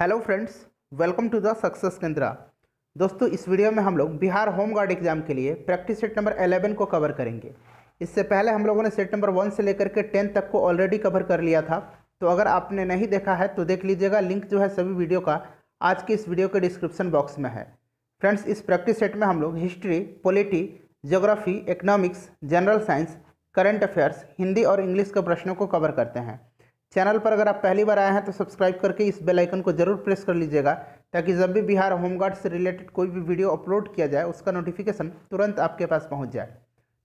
hello friends welcome to the success Kendra दोस्तों इस video में हम लोग बिहार होम गार्ड एग्जाम के लिए प्रैक्टिस सेट नंबर 11 को कवर करेंगे इससे पहले हम लोगों ने सेट नंबर वन से लेकर के टेन तक को ऑलरेडी कवर कर लिया था तो अगर आपने नहीं देखा है तो देख लीजिएगा लिंक जो है सभी वीडियो का आज के इस वीडियो के डिस्क्रिप्सन बॉक्स में है फ्रेंड्स इस प्रैक्टिस सेट में हम लोग history polity geography economics general science current affairs Hindi और इंग्लिश के प्रश्नों को कवर करते हैं चैनल पर अगर आप पहली बार आए हैं तो सब्सक्राइब करके इस बेल आइकन को जरूर प्रेस कर लीजिएगा ताकि जब भी बिहार होमगार्ड से रिलेटेड कोई भी वीडियो अपलोड किया जाए उसका नोटिफिकेशन तुरंत आपके पास पहुँच जाए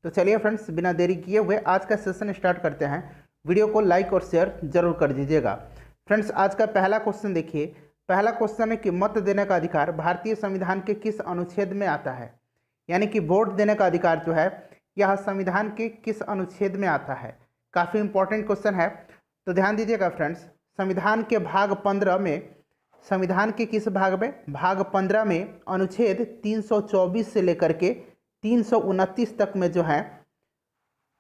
तो चलिए फ्रेंड्स बिना देरी किए हुए आज का सेशन स्टार्ट करते हैं वीडियो को लाइक और शेयर जरूर कर दीजिएगा फ्रेंड्स आज का पहला क्वेश्चन देखिए पहला क्वेश्चन है कि मत देने का अधिकार भारतीय संविधान के किस अनुच्छेद में आता है यानी कि वोट देने का अधिकार जो है यह संविधान के किस अनुच्छेद में आता है काफ़ी इंपॉर्टेंट क्वेश्चन है तो ध्यान दीजिएगा फ्रेंड्स संविधान के भाग पंद्रह में संविधान के किस भाग में भाग पंद्रह में अनुच्छेद 324 से लेकर के तीन तक में जो है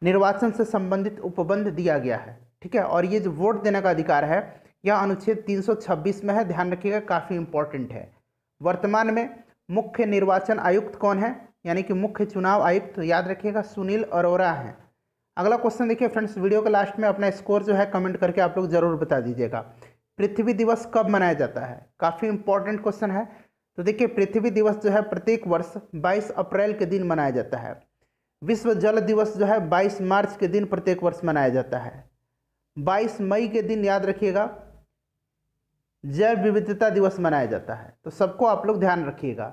निर्वाचन से संबंधित उपबंध दिया गया है ठीक है और ये जो वोट देने का अधिकार है यह अनुच्छेद 326 में है ध्यान रखिएगा काफ़ी इंपॉर्टेंट है वर्तमान में मुख्य निर्वाचन आयुक्त कौन है यानी कि मुख्य चुनाव आयुक्त याद रखिएगा सुनील अरोरा हैं अगला क्वेश्चन देखिए फ्रेंड्स वीडियो के लास्ट में अपना स्कोर जो है कमेंट करके आप लोग ज़रूर बता दीजिएगा पृथ्वी दिवस कब मनाया जाता है काफ़ी इंपॉर्टेंट क्वेश्चन है तो देखिए पृथ्वी दिवस जो है प्रत्येक वर्ष बाईस अप्रैल के दिन मनाया जाता है विश्व जल दिवस जो है बाईस मार्च के दिन प्रत्येक वर्ष मनाया जाता है बाईस मई के दिन याद रखिएगा जैव विविधता दिवस मनाया जाता है तो सबको आप लोग ध्यान रखिएगा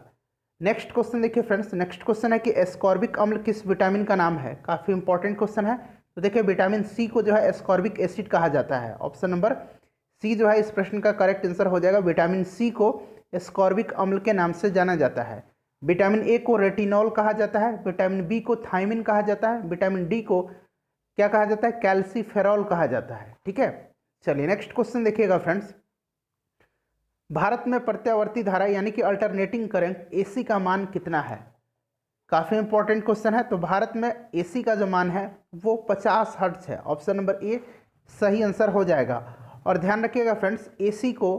नेक्स्ट क्वेश्चन देखिए फ्रेंड्स नेक्स्ट क्वेश्चन है कि एस्कॉर्बिक अम्ल किस विटामिन का नाम है काफ़ी इंपॉर्टेंट क्वेश्चन है तो देखिए विटामिन सी को जो है एस्कॉर्बिक एसिड कहा जाता है ऑप्शन नंबर सी जो है इस प्रश्न का करेक्ट आंसर हो जाएगा विटामिन सी को एस्कॉर्बिक अम्ल के नाम से जाना जाता है विटामिन ए को रेटिनॉल कहा जाता है विटामिन बी को थाइमिन कहा जाता है विटामिन डी को क्या कहा जाता है कैल्सीफेरॉल कहा जाता है ठीक है चलिए नेक्स्ट क्वेश्चन देखिएगा फ्रेंड्स भारत में प्रत्यावर्ती धारा यानी कि अल्टरनेटिंग करंट एसी का मान कितना है काफ़ी इंपॉर्टेंट क्वेश्चन है तो भारत में एसी का जो मान है वो 50 हर्ट्ज है ऑप्शन नंबर ए सही आंसर हो जाएगा और ध्यान रखिएगा फ्रेंड्स एसी को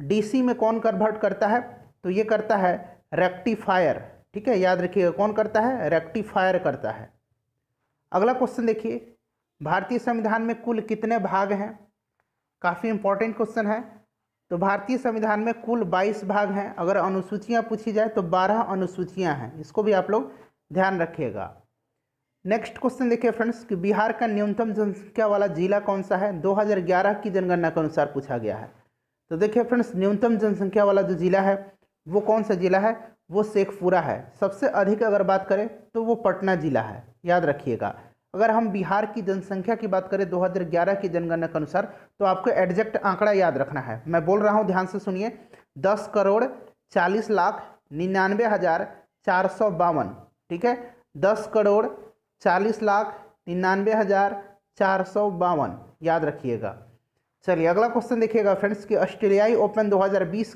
डीसी में कौन कन्वर्ट करता है तो ये करता है रेक्टिफायर ठीक है याद रखिएगा कौन करता है रेक्टिफायर करता है अगला क्वेश्चन देखिए भारतीय संविधान में कुल कितने भाग हैं काफ़ी इंपॉर्टेंट क्वेश्चन है तो भारतीय संविधान में कुल 22 भाग हैं अगर अनुसूचियां पूछी जाए तो 12 अनुसूचियां हैं इसको भी आप लोग ध्यान रखिएगा नेक्स्ट क्वेश्चन देखिए फ्रेंड्स कि बिहार का न्यूनतम जनसंख्या वाला जिला कौन सा है 2011 की जनगणना के अनुसार पूछा गया है तो देखिए फ्रेंड्स न्यूनतम जनसंख्या वाला जो जिला है वो कौन सा जिला है वो शेखपुरा है सबसे अधिक अगर बात करें तो वो पटना जिला है याद रखिएगा अगर हम बिहार की जनसंख्या की बात करें 2011 की जनगणना के अनुसार तो आपको एग्जैक्ट आंकड़ा याद रखना है मैं बोल रहा हूँ ध्यान से सुनिए दस करोड़ चालीस लाख निन्यानवे हज़ार चार सौ बावन ठीक है दस करोड़ चालीस लाख निन्यानवे हज़ार चार सौ बावन याद रखिएगा चलिए अगला क्वेश्चन देखिएगा फ्रेंड्स कि ऑस्ट्रेलियाई ओपन दो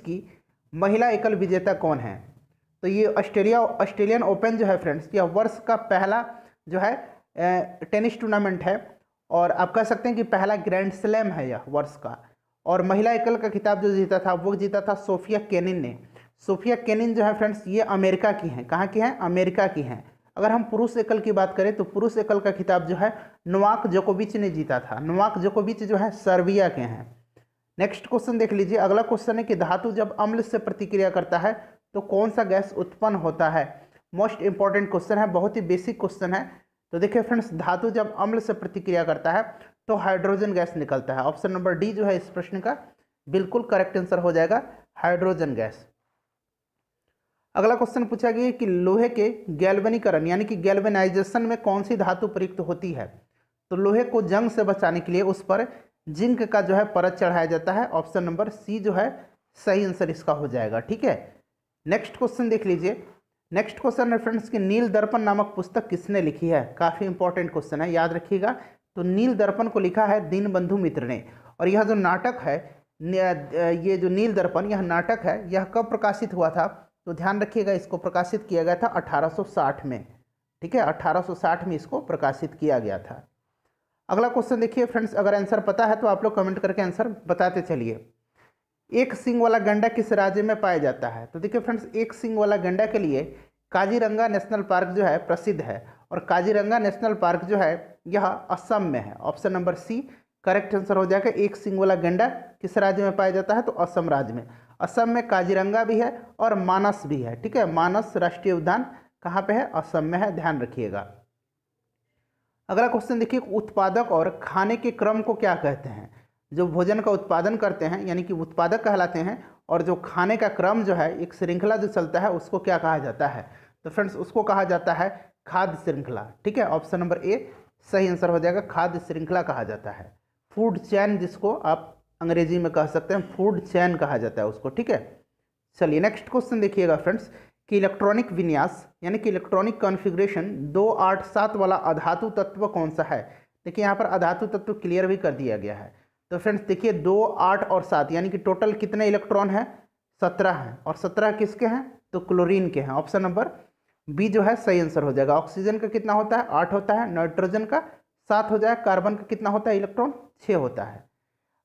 की महिला एकल विजेता कौन है तो ये ऑस्ट्रेलिया ऑस्ट्रेलियन ओपन जो है फ्रेंड्स यह वर्ष का पहला जो है टेनिस टूर्नामेंट है और आप कह सकते हैं कि पहला ग्रैंड स्लैम है यह वर्ष का और महिला एकल का खिताब जो जीता था वो जीता था सोफिया केनिन ने सोफिया केनिन जो है फ्रेंड्स ये अमेरिका की हैं कहाँ की हैं अमेरिका की हैं अगर हम पुरुष एकल की बात करें तो पुरुष एकल का खिताब जो है नोवाक जोकोविच ने जीता था नोवाक जोकोविच जो है सर्बिया के हैं नेक्स्ट क्वेश्चन देख लीजिए अगला क्वेश्चन है कि धातु जब अम्ल से प्रतिक्रिया करता है तो कौन सा गैस उत्पन्न होता है मोस्ट इंपॉर्टेंट क्वेश्चन है बहुत ही बेसिक क्वेश्चन है तो देखिए फ्रेंड्स धातु जब अम्ल से प्रतिक्रिया करता है तो हाइड्रोजन गैस निकलता है ऑप्शन नंबर डी जो है इस प्रश्न का बिल्कुल करेक्ट आंसर हो जाएगा हाइड्रोजन गैस अगला क्वेश्चन पूछा गया कि लोहे के गैल्वनीकरण यानी कि गैल्वेनाइजेशन में कौन सी धातु प्रयुक्त होती है तो लोहे को जंग से बचाने के लिए उस पर जिंक का जो है परत चढ़ाया जाता है ऑप्शन नंबर सी जो है सही आंसर इसका हो जाएगा ठीक है नेक्स्ट क्वेश्चन देख लीजिए नेक्स्ट क्वेश्चन है फ्रेंड्स कि नील दर्पण नामक पुस्तक किसने लिखी है काफ़ी इंपॉर्टेंट क्वेश्चन है याद रखिएगा तो नील दर्पण को लिखा है दीनबंधु मित्र ने और यह जो नाटक है ये जो नील दर्पण यह नाटक है यह कब प्रकाशित हुआ था तो ध्यान रखिएगा इसको प्रकाशित किया गया था 1860 में ठीक है 1860 में इसको प्रकाशित किया गया था अगला क्वेश्चन देखिए फ्रेंड्स अगर आंसर पता है तो आप लोग कमेंट करके आंसर बताते चलिए एक सिंग वाला गंडा किस राज्य में पाया जाता है तो देखिए फ्रेंड्स एक सिंग वाला गंडा के लिए काजीरंगा नेशनल पार्क जो है प्रसिद्ध है और काजीरंगा नेशनल पार्क जो है यह असम में है option number C correct answer हो जाएगा एक सिंग वाला गंडा किस राज्य में पाया जाता है तो असम राज्य में असम में काजीरंगा भी है और मानस भी है ठीक है मानस राष्ट्रीय उद्यान कहाँ पे है असम में है ध्यान रखिएगा अगला क्वेश्चन देखिए उत्पादक और खाने के क्रम को क्या कहते हैं जो भोजन का उत्पादन करते हैं यानी कि उत्पादक कहलाते हैं और जो खाने का क्रम जो है एक श्रृंखला जो चलता है उसको क्या कहा जाता है तो फ्रेंड्स उसको कहा जाता है खाद्य श्रृंखला ठीक है ऑप्शन नंबर ए सही आंसर हो जाएगा खाद्य श्रृंखला कहा जाता है फूड चैन जिसको आप अंग्रेजी में कह सकते हैं फूड चैन कहा जाता है उसको ठीक है चलिए नेक्स्ट क्वेश्चन देखिएगा फ्रेंड्स कि इलेक्ट्रॉनिक विन्यास यानी कि इलेक्ट्रॉनिक कॉन्फ़िगरेशन दो आठ सात वाला अधातु तत्व कौन सा है देखिए यहाँ पर अधातु तत्व क्लियर भी कर दिया गया है तो फ्रेंड्स देखिए दो आठ और सात यानी कि टोटल कितने इलेक्ट्रॉन हैं सत्रह हैं और सत्रह किसके हैं तो क्लोरीन के हैं ऑप्शन नंबर बी जो है सही आंसर हो जाएगा ऑक्सीजन का कितना होता है आठ होता है नाइट्रोजन का सात हो जाए कार्बन का कितना होता है इलेक्ट्रॉन छः होता है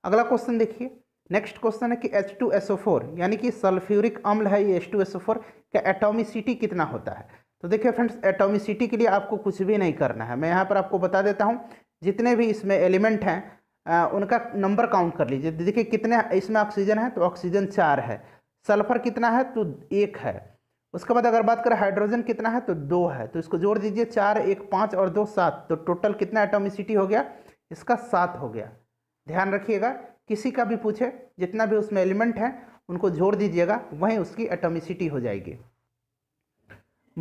अगला क्वेश्चन देखिए नेक्स्ट क्वेश्चन है कि H2SO4 यानी कि सल्फ्यूरिक अम्ल है ये H2SO4 का एटोमिसिटी कितना होता है तो देखिए फ्रेंड्स एटोमिसिटी के लिए आपको कुछ भी नहीं करना है मैं यहाँ पर आपको बता देता हूँ जितने भी इसमें एलिमेंट हैं आ, उनका नंबर काउंट कर लीजिए देखिए कितने इसमें ऑक्सीजन है तो ऑक्सीजन चार है सल्फर कितना है तो एक है उसके बाद अगर बात करें हाइड्रोजन कितना है तो दो है तो इसको जोड़ दीजिए चार एक पाँच और दो सात तो टोटल कितना एटोमिसिटी हो गया इसका सात हो गया ध्यान रखिएगा किसी का भी पूछे जितना भी उसमें एलिमेंट है उनको जोड़ दीजिएगा वहीं उसकी एटोमिसिटी हो जाएगी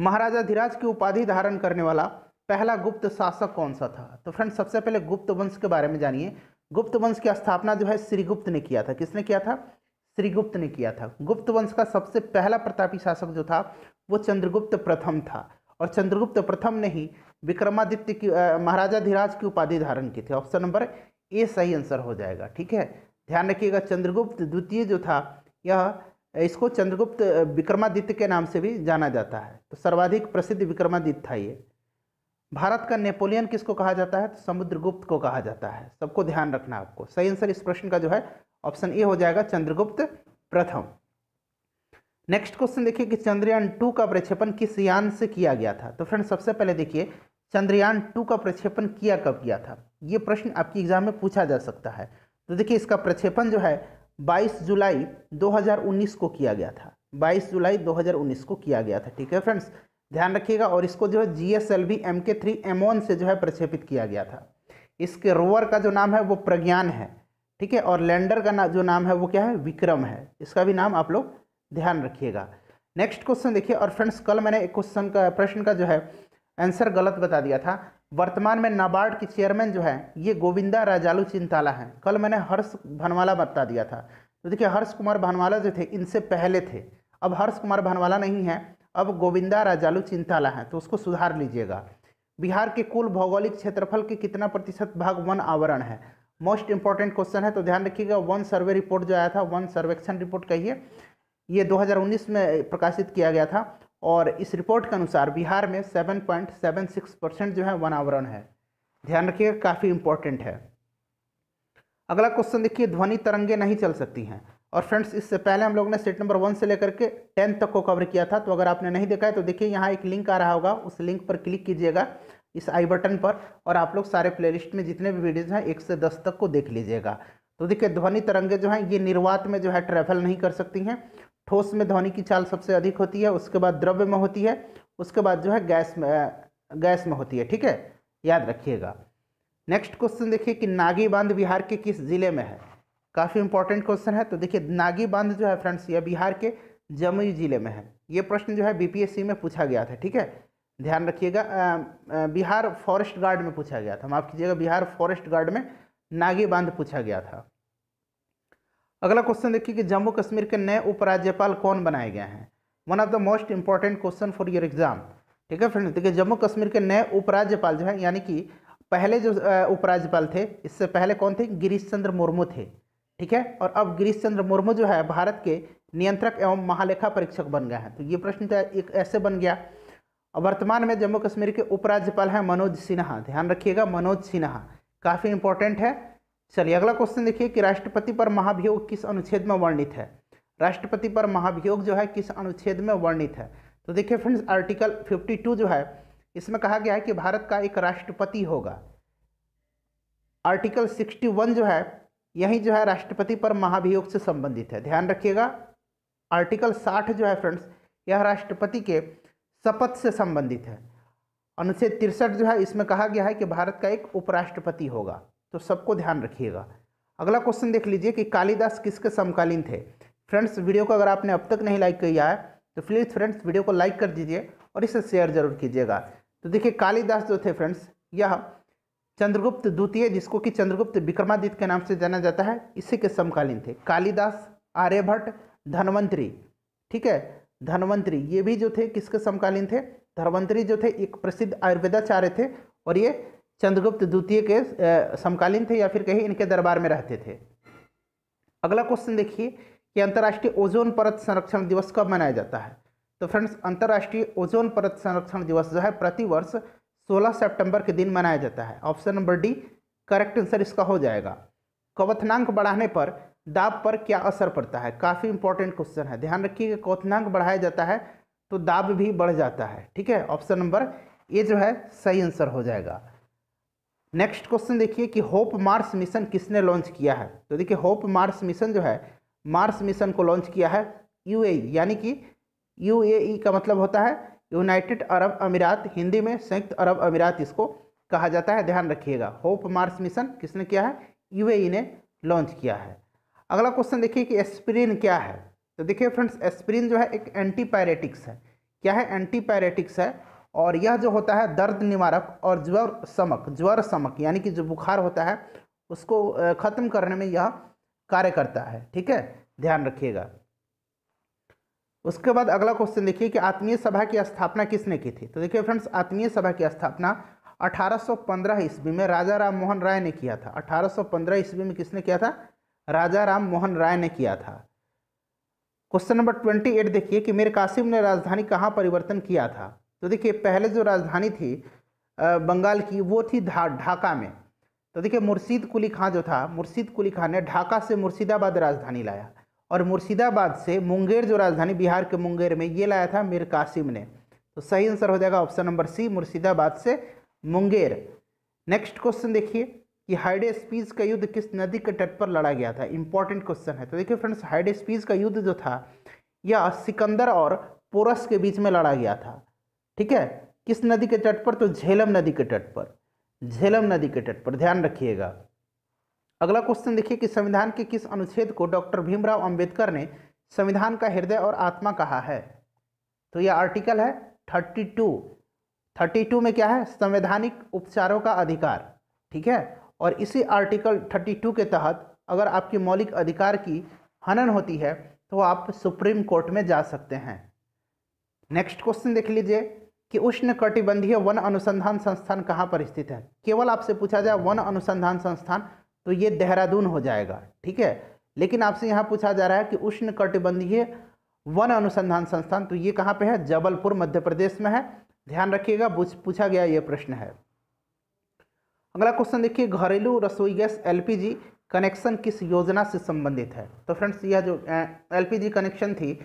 महाराजा धीराज की उपाधि धारण करने वाला पहला गुप्त शासक कौन सा था तो फ्रेंड सबसे पहले गुप्त वंश के बारे में जानिए गुप्त वंश की स्थापना जो है श्रीगुप्त ने किया था किसने किया था श्रीगुप्त ने किया था गुप्त वंश का सबसे पहला प्रतापी शासक जो था वो चंद्रगुप्त प्रथम था और चंद्रगुप्त प्रथम ने ही विक्रमादित्य की महाराजा धीराज की उपाधि धारण की थी ऑप्शन नंबर ए सही आंसर हो जाएगा ठीक है ध्यान रखिएगा चंद्रगुप्त द्वितीय जो था यह इसको चंद्रगुप्त विक्रमादित्य के नाम से भी जाना जाता है तो सर्वाधिक प्रसिद्ध विक्रमादित्य था ये भारत का नेपोलियन किसको कहा जाता है तो समुद्रगुप्त को कहा जाता है सबको ध्यान रखना आपको सही आंसर इस प्रश्न का जो है ऑप्शन ए हो जाएगा चंद्रगुप्त प्रथम नेक्स्ट क्वेश्चन देखिए कि चंद्रयान टू का प्रक्षेपण किस यान से किया गया था तो फ्रेंड सबसे पहले देखिए चंद्रयान टू का प्रक्षेपण किया कब किया था ये प्रश्न आपकी एग्जाम में पूछा जा सकता है तो देखिए इसका प्रक्षेपण जो है 22 जुलाई 2019 को किया गया था 22 जुलाई 2019 को किया गया था ठीक है फ्रेंड्स ध्यान रखिएगा और इसको जो है G S L V M K three M one से जो है प्रक्षेपित किया गया था इसके रोवर का जो नाम है वो प्रज्ञान है ठीक है और लैंडर का ना, जो नाम है वो क्या है विक्रम है इसका भी नाम आप लोग ध्यान रखिएगा नेक्स्ट क्वेश्चन देखिए और फ्रेंड्स कल मैंने एक क्वेश्चन का प्रश्न का जो है आंसर गलत बता दिया था वर्तमान में नाबार्ड के चेयरमैन जो है ये गोविंदा राजालू चिंताला हैं कल मैंने हर्ष भनवाला बता दिया था तो देखिए हर्ष कुमार भनवाला जो थे इनसे पहले थे अब हर्ष कुमार भनवाला नहीं है अब गोविंदा राजालू चिंताला हैं तो उसको सुधार लीजिएगा बिहार के कुल भौगोलिक क्षेत्रफल के कितना प्रतिशत भाग वन आवरण है मोस्ट इंपॉर्टेंट क्वेश्चन है तो ध्यान रखिएगा वन सर्वे रिपोर्ट जो आया था वन सर्वेक्षण रिपोर्ट कहिए ये 2019 में प्रकाशित किया गया था और इस रिपोर्ट के अनुसार बिहार में 7.76 परसेंट जो है वन आवरण है ध्यान रखिएगा काफ़ी इंपॉर्टेंट है अगला क्वेश्चन देखिए ध्वनि तरंगे नहीं चल सकती हैं और फ्रेंड्स इससे पहले हम लोग ने सेट नंबर वन से लेकर के टेंथ तक को कवर किया था तो अगर आपने नहीं देखा है तो देखिए यहाँ एक लिंक आ रहा होगा उस लिंक पर क्लिक कीजिएगा इस आई बटन पर और आप लोग सारे प्लेलिस्ट में जितने भी वीडियोज़ हैं एक से दस तक को देख लीजिएगा तो देखिए ध्वनि तरंगे जो हैं ये निर्वात में जो है ट्रैवल नहीं कर सकती हैं ठोस में ध्वनि की चाल सबसे अधिक होती है उसके बाद द्रव्य में होती है उसके बाद जो है गैस में गैस में होती है ठीक है याद रखिएगा नेक्स्ट क्वेश्चन देखिए कि नागी बांध बिहार के किस ज़िले में है काफ़ी इंपॉर्टेंट क्वेश्चन है तो देखिए नागी बांध जो है फ्रेंड्स यह बिहार के जमुई जिले में है ये प्रश्न जो है बीपीएससी में पूछा गया था ठीक है ध्यान रखिएगा बिहार फॉरेस्ट गार्ड में पूछा गया था माफ कीजिएगा बिहार फॉरेस्ट गार्ड में नागी बांध पूछा गया था अगला क्वेश्चन देखिए कि जम्मू कश्मीर के नए उपराज्यपाल कौन बनाए गए हैं one of the most important question for your exam ठीक है फ्रेंड्स देखिए जम्मू कश्मीर के नए उपराज्यपाल जो है यानी कि पहले जो उपराज्यपाल थे इससे पहले कौन थे गिरीश चंद्र मुर्मू थे ठीक है और अब गिरीश चंद्र मुर्मू जो है भारत के नियंत्रक एवं महालेखा परीक्षक बन गए हैं तो ये प्रश्न तो एक ऐसे बन गया और वर्तमान में जम्मू कश्मीर के उपराज्यपाल हैं मनोज सिन्हा ध्यान रखिएगा मनोज सिन्हा काफ़ी इंपॉर्टेंट है चलिए अगला क्वेश्चन देखिए कि राष्ट्रपति पर महाभियोग किस अनुच्छेद में वर्णित है राष्ट्रपति पर महाभियोग जो है किस अनुच्छेद में वर्णित है तो देखिए फ्रेंड्स आर्टिकल 52 जो है इसमें कहा गया है कि भारत का एक राष्ट्रपति होगा आर्टिकल 61 जो है यही जो है राष्ट्रपति पर महाभियोग से संबंधित है ध्यान रखिएगा आर्टिकल 60 जो है फ्रेंड्स यह राष्ट्रपति के शपथ से संबंधित है अनुच्छेद तिरसठ जो है इसमें कहा गया है कि भारत का एक उपराष्ट्रपति होगा तो सबको ध्यान रखिएगा अगला क्वेश्चन देख लीजिए कि कालिदास किसके समकालीन थे फ्रेंड्स वीडियो को अगर आपने अब तक नहीं लाइक किया है तो प्लीज़ फ्रेंड्स वीडियो को लाइक कर दीजिए और इसे शेयर जरूर कीजिएगा तो देखिए कालिदास जो थे फ्रेंड्स यह चंद्रगुप्त द्वितीय जिसको कि चंद्रगुप्त विक्रमादित्य के नाम से जाना जाता है इसी के समकालीन थे कालिदास आर्यभट्ट धनवंतरी ठीक है धनवंतरी ये भी जो थे किसके समकालीन थे धनवंतरी जो थे एक प्रसिद्ध आयुर्वेदाचार्य थे और ये चंद्रगुप्त द्वितीय के समकालीन थे या फिर कहीं इनके दरबार में रहते थे अगला क्वेश्चन देखिए कि अंतर्राष्ट्रीय ओजोन परत संरक्षण दिवस कब मनाया जाता है तो फ्रेंड्स अंतर्राष्ट्रीय ओजोन परत संरक्षण दिवस जो है प्रतिवर्ष 16 सितंबर के दिन मनाया जाता है option number D correct answer इसका हो जाएगा कवथनांक बढ़ाने पर दाब पर क्या असर पड़ता है काफ़ी इंपॉर्टेंट क्वेश्चन है ध्यान रखिए कि बढ़ाया जाता है तो दाब भी बढ़ जाता है ठीक है ऑप्शन नंबर ए जो है सही आंसर हो जाएगा नेक्स्ट क्वेश्चन देखिए कि होप मार्स मिशन किसने लॉन्च किया है तो देखिए होप मार्स मिशन जो है मार्स मिशन को लॉन्च किया है यूएई यानी कि यूएई का मतलब होता है यूनाइटेड अरब अमीरात हिंदी में संयुक्त अरब अमीरात इसको कहा जाता है ध्यान रखिएगा होप मार्स मिशन किसने किया है यू ने लॉन्च किया है अगला क्वेश्चन देखिए कि एस्प्रिन क्या है तो देखिए फ्रेंड्स एस्प्रिन जो है एक एंटीपायरेटिक्स है क्या है एंटीपायरेटिक्स है और यह जो होता है दर्द निवारक और ज्वर समक ज्वर समक यानी कि जो बुखार होता है उसको ख़त्म करने में यह कार्य करता है ठीक है ध्यान रखिएगा उसके बाद अगला क्वेश्चन देखिए कि आत्मीय सभा की स्थापना किसने की थी तो देखिए फ्रेंड्स आत्मीय सभा की स्थापना 1815 ईस्वी में राजा राम मोहन राय ने किया था 1815 ईस्वी में किसने किया था राजा राम मोहन राय ने किया था क्वेश्चन नंबर ट्वेंटी एट देखिए कि मीर कासिम ने राजधानी कहाँ परिवर्तन किया था तो देखिए पहले जो राजधानी थी बंगाल की वो थी ढाका में तो देखिए मुर्शीद कुली खां जो था मुर्शीद कुली खां ने ढाका से मुर्शिदाबाद राजधानी लाया और मुर्शिदाबाद से मुंगेर जो राजधानी बिहार के मुंगेर में ये लाया था मीर कासिम ने तो सही आंसर हो जाएगा ऑप्शन नंबर सी मुर्शिदाबाद से मुंगेर नेक्स्ट क्वेश्चन देखिए कि हाइडेस्पीज का युद्ध किस नदी के तट पर लड़ा गया था इंपॉर्टेंट क्वेश्चन है तो देखिए फ्रेंड्स स्पीज का युद्ध जो था यह सिकंदर और पोरस के बीच में लड़ा गया था ठीक है किस नदी के तट पर तो झेलम नदी के तट पर झेलम नदी के तट पर ध्यान रखिएगा अगला क्वेश्चन देखिए कि संविधान के किस अनुच्छेद को डॉक्टर भीमराव अंबेडकर ने संविधान का हृदय और आत्मा कहा है तो यह आर्टिकल है थर्टी टू थर्टी टू में क्या है संवैधानिक उपचारों का अधिकार ठीक है और इसी आर्टिकल थर्टी टू के तहत अगर आपके मौलिक अधिकार की हनन होती है तो आप सुप्रीम कोर्ट में जा सकते हैं नेक्स्ट क्वेश्चन देख लीजिए कि उष्ण कटिबंधीय वन अनुसंधान संस्थान कहाँ पर स्थित है केवल आपसे पूछा जाए वन अनुसंधान संस्थान तो ये देहरादून हो जाएगा ठीक है लेकिन आपसे यहाँ पूछा जा रहा है कि उष्ण कटिबंधीय वन अनुसंधान संस्थान तो ये कहाँ पे है जबलपुर मध्य प्रदेश में है ध्यान रखिएगा पूछा गया ये प्रश्न है अगला क्वेश्चन देखिए घरेलू रसोई गैस एल कनेक्शन किस योजना से संबंधित है तो फ्रेंड्स यह जो एल कनेक्शन थी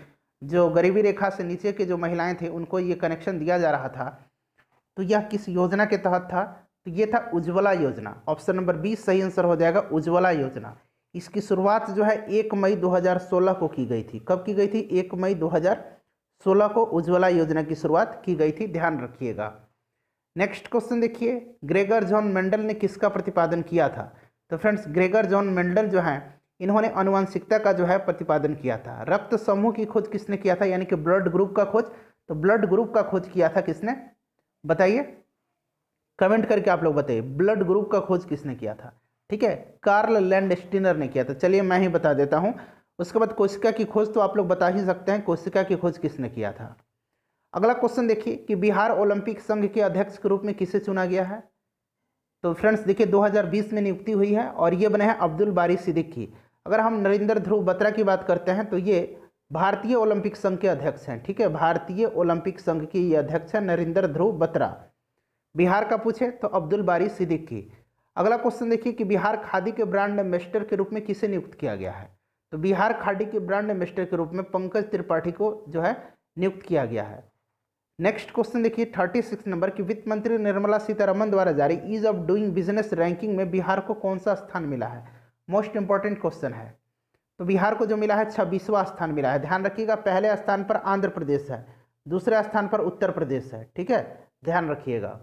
जो गरीबी रेखा से नीचे के जो महिलाएं थी उनको ये कनेक्शन दिया जा रहा था तो यह किस योजना के तहत था तो ये था Ujjwala Yojana option number B सही आंसर हो जाएगा उज्ज्वला योजना इसकी शुरुआत जो है एक मई 2016 को की गई थी कब की गई थी एक मई 2016 को उज्ज्वला योजना की शुरुआत की गई थी ध्यान रखिएगा नेक्स्ट क्वेश्चन देखिए ग्रेगर जॉन मेंडल ने किसका प्रतिपादन किया था तो फ्रेंड्स ग्रेगर जॉन मेंडल जो है इन्होंने अनुवांशिकता का जो है प्रतिपादन किया था रक्त समूह की खोज किसने किया था यानी कि ब्लड ग्रुप का खोज तो ब्लड ग्रुप का खोज किया था किसने बताइए कमेंट करके आप लोग बताइए ब्लड ग्रुप का खोज किसने किया था ठीक है कार्ल लैंड स्टिनर ने किया था चलिए मैं ही बता देता हूँ उसके बाद कोशिका की खोज तो आप लोग बता ही सकते हैं कोशिका की खोज किसने किया था अगला क्वेश्चन देखिए कि बिहार ओलंपिक संघ के अध्यक्ष के रूप में किसे चुना गया है तो फ्रेंड्स देखिए 2020 में नियुक्ति हुई है और ये बने हैं अब्दुल बारी सिद्दीकी अगर हम नरेंद्र ध्रुव बत्रा की बात करते हैं तो ये भारतीय ओलंपिक संघ के अध्यक्ष हैं ठीक है भारतीय ओलंपिक संघ के ये अध्यक्ष हैं नरेंद्र ध्रुव बत्रा बिहार का पूछे तो अब्दुल बारी सिद्दीकी अगला क्वेश्चन देखिए कि बिहार खादी के ब्रांड एम्बेस्टर के रूप में किसे नियुक्त किया गया है तो बिहार खादी के ब्रांड एम्बेस्टर के रूप में पंकज त्रिपाठी को जो है नियुक्त किया गया है नेक्स्ट क्वेश्चन देखिए थर्टी सिक्स नंबर की वित्त मंत्री निर्मला सीतारमन द्वारा जारी ease of doing business ranking में बिहार को कौन सा स्थान मिला है मोस्ट इंपॉर्टेंट क्वेश्चन है तो बिहार को जो मिला है छब्बीसवां स्थान मिला है ध्यान रखिएगा पहले स्थान पर आंध्र प्रदेश है दूसरे स्थान पर उत्तर प्रदेश है ठीक है ध्यान रखिएगा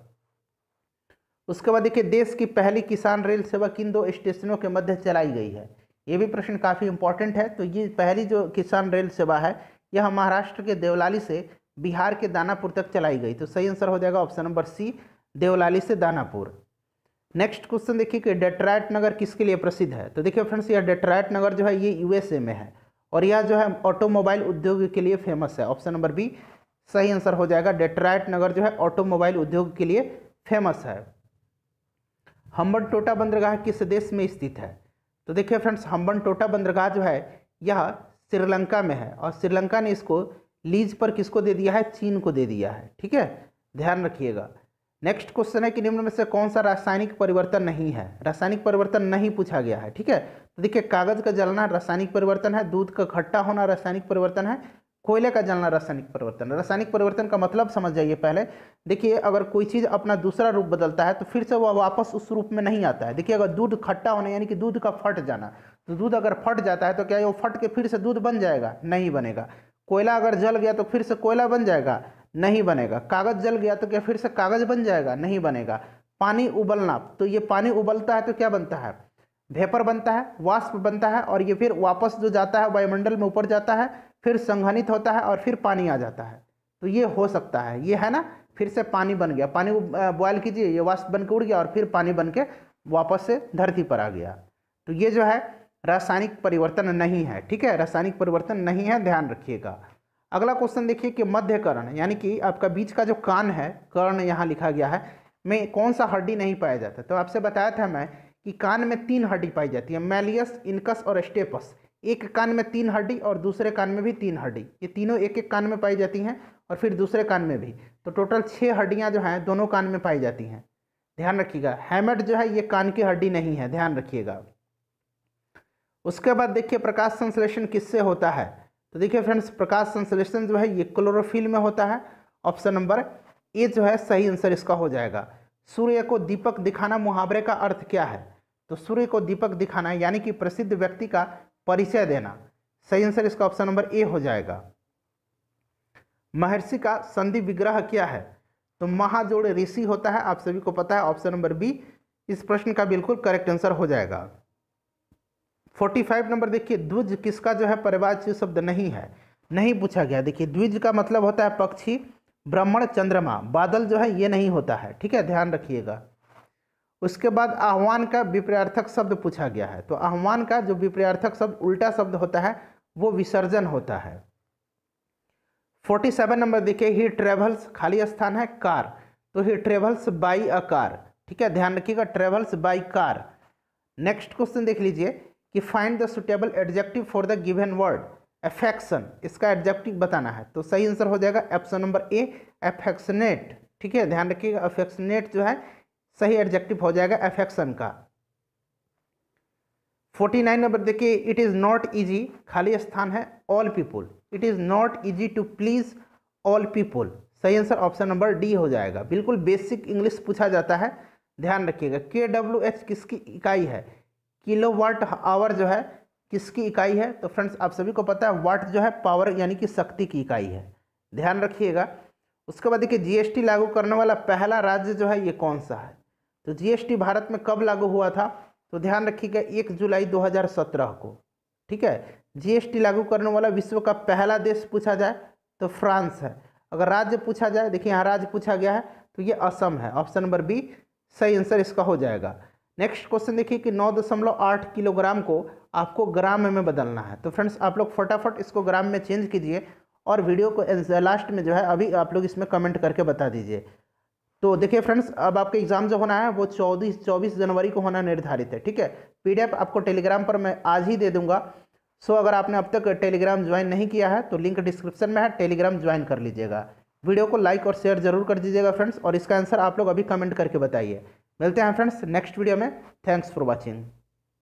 उसके बाद देखिए देश की पहली किसान रेल सेवा किन दो स्टेशनों के मध्य चलाई गई है ये भी प्रश्न काफ़ी इंपॉर्टेंट है तो ये पहली जो किसान रेल सेवा है यह महाराष्ट्र के देवलाली से बिहार के दानापुर तक चलाई गई तो सही आंसर हो जाएगा ऑप्शन नंबर सी देवलाली से दानापुर नेक्स्ट क्वेश्चन देखिए कि डेट्राइट नगर किसके लिए प्रसिद्ध है तो देखिए फ्रेंड्स यह डेट्राइट नगर जो है ये यूएसए में है और यह जो है ऑटोमोबाइल उद्योग के लिए फेमस है ऑप्शन नंबर बी सही आंसर हो जाएगा डेट्राइट नगर जो है ऑटोमोबाइल उद्योग के लिए फेमस है हम्बन टोटा बंदरगाह किस देश में स्थित है तो देखिए फ्रेंड्स हम्बन टोटा बंदरगाह जो है यह श्रीलंका में है और श्रीलंका ने इसको लीज पर किसको दे दिया है चीन को दे दिया है ठीक है ध्यान रखिएगा नेक्स्ट क्वेश्चन है कि निम्न में से कौन सा रासायनिक परिवर्तन नहीं है रासायनिक परिवर्तन नहीं पूछा गया है ठीक है तो देखिए कागज का जलना रासायनिक परिवर्तन है दूध का खट्टा होना रासायनिक परिवर्तन है कोयले का जलना रासायनिक परिवर्तन रासायनिक परिवर्तन का मतलब समझ जाइए पहले देखिए अगर कोई चीज़ अपना दूसरा रूप बदलता है तो फिर से वह वापस उस रूप में नहीं आता है देखिए अगर दूध खट्टा होना यानी कि दूध का फट जाना तो दूध अगर फट जाता है तो क्या वो फट के फिर से दूध बन जाएगा नहीं बनेगा कोयला अगर जल गया तो फिर से कोयला बन जाएगा नहीं बनेगा कागज़ जल गया तो क्या फिर से कागज़ बन जाएगा नहीं बनेगा पानी उबलना तो ये पानी उबलता है तो क्या बनता है भेपर बनता है वाष्प बनता है और ये फिर वापस जो जाता है वायुमंडल में ऊपर जाता है फिर संघनित होता है और फिर पानी आ जाता है तो ये हो सकता है ये है ना फिर से पानी बन गया पानी बॉयल कीजिए ये वाष्प बन के उड़ गया और फिर पानी बन के वापस से धरती पर आ गया तो ये जो है रासायनिक परिवर्तन नहीं है ठीक है रासायनिक परिवर्तन नहीं है ध्यान रखिएगा अगला क्वेश्चन देखिए कि मध्य कर्ण यानी कि आपका बीच का जो कान है कर्ण यहाँ लिखा गया है में कौन सा हड्डी नहीं पाया जाता तो आपसे बताया था मैं कि कान में तीन हड्डी पाई जाती है मैलियस इनकस और स्टेपस एक कान में तीन हड्डी और दूसरे कान में भी तीन हड्डी ये तीनों एक एक कान में पाई जाती हैं और फिर दूसरे कान में भी तो टोटल छः हड्डियाँ जो हैं दोनों कान में पाई जाती हैं ध्यान रखिएगा हैमेट जो है ये कान की हड्डी नहीं है ध्यान रखिएगा उसके बाद देखिए प्रकाश संश्लेषण किससे होता है तो देखिए फ्रेंड्स प्रकाश संश्लेषण जो है ये क्लोरोफिल में होता है ऑप्शन नंबर ए जो है सही आंसर इसका हो जाएगा सूर्य को दीपक दिखाना मुहावरे का अर्थ क्या है तो सूर्य को दीपक दिखाना यानी कि प्रसिद्ध व्यक्ति का परिचय देना सही आंसर इसका ऑप्शन नंबर ए हो जाएगा महर्षि का संधि विग्रह क्या है तो महाजोड़ ऋषि होता है आप सभी को पता है ऑप्शन नंबर बी इस प्रश्न का बिल्कुल करेक्ट आंसर हो जाएगा फोर्टी फाइव नंबर देखिए द्विज किसका जो है परिवाच्य शब्द नहीं है नहीं पूछा गया देखिए द्विज का मतलब होता है पक्षी ब्राह्मण चंद्रमा बादल जो है ये नहीं होता है ठीक है ध्यान रखिएगा उसके बाद आह्वान का विपर्यार्थक शब्द पूछा गया है तो आह्वान का जो विपर्यार्थक शब्द उल्टा शब्द होता है वो विसर्जन होता है फोर्टी सेवन नंबर देखिए ही ट्रेवल्स खाली स्थान है कार तो ही ट्रेवल्स बाई अ कार ठीक है ध्यान रखिएगा travels by car next question देख लीजिए कि find the suitable adjective for the given word affection इसका एडजेक्टिव बताना है तो सही आंसर हो जाएगा ऑप्शन नंबर ए एफेक्शनेट ठीक है ध्यान रखिएगा अफेक्शनेट जो है सही एडजेक्टिव हो जाएगा अफेक्शन का फोर्टी नाइन नंबर देखिए इट इज़ नॉट ईजी खाली स्थान है all people it is not easy to please all people सही आंसर ऑप्शन नंबर डी हो जाएगा बिल्कुल बेसिक इंग्लिश पूछा जाता है ध्यान रखिएगा के डब्ल्यू एच किसकी इकाई है किलो वाट आवर जो है किसकी इकाई है तो फ्रेंड्स आप सभी को पता है वाट जो है पावर यानी कि शक्ति की इकाई है ध्यान रखिएगा उसके बाद देखिए जीएसटी लागू करने वाला पहला राज्य जो है ये कौन सा है तो जीएसटी भारत में कब लागू हुआ था तो ध्यान रखिएगा एक जुलाई 2017 को ठीक है जीएसटी लागू करने वाला विश्व का पहला देश पूछा जाए तो फ्रांस है अगर राज्य पूछा जाए देखिए यहाँ राज्य पूछा गया है तो ये असम है ऑप्शन नंबर बी सही आंसर इसका हो जाएगा नेक्स्ट क्वेश्चन देखिए कि नौ दशमलव आठ किलोग्राम को आपको ग्राम में बदलना है तो फ्रेंड्स आप लोग फटाफट इसको ग्राम में चेंज कीजिए और वीडियो को लास्ट में जो है अभी आप लोग इसमें कमेंट करके बता दीजिए तो देखिए फ्रेंड्स अब आपके एग्ज़ाम जो होना है वो चौबीस चौबीस जनवरी को होना निर्धारित है ठीक है पीडीएफ आपको टेलीग्राम पर मैं आज ही दे दूंगा सो अगर आपने अब तक टेलीग्राम ज्वाइन नहीं किया है तो लिंक डिस्क्रिप्शन में है टेलीग्राम ज्वाइन कर लीजिएगा वीडियो को लाइक और शेयर जरूर कर दीजिएगा फ्रेंड्स और इसका आंसर आप लोग अभी कमेंट करके बताइए मिलते हैं फ्रेंड्स नेक्स्ट वीडियो में थैंक्स फॉर वॉचिंग